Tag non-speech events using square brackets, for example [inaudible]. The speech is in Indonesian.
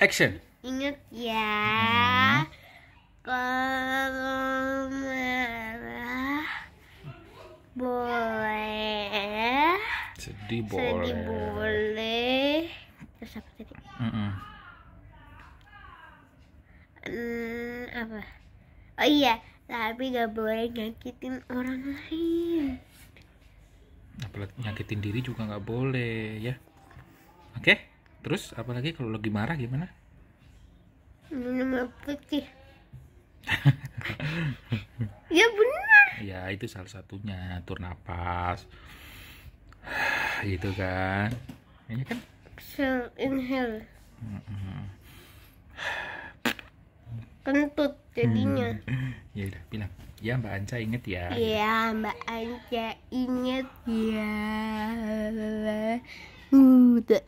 Action. Ingat ya, hmm. kalau merah boleh. Sedih boleh. Sedih boleh. Terus apa tadi? Mm -mm. Hmm, apa? Oh iya, tapi gak boleh nyakitin orang lain. Apalagi nyakitin diri juga gak boleh ya. Oke? Okay? Terus apalagi kalau lagi marah gimana? Minum putih. [laughs] ya benar. Ya itu salah satunya atur nafas. [sighs] gitu kan. Ini kan. Sel inhale. Kentut jadinya. Hmm. [laughs] Ya udah bilang. Ya Mbak Anca inget ya. Ya Mbak Anca inget ya. Udah.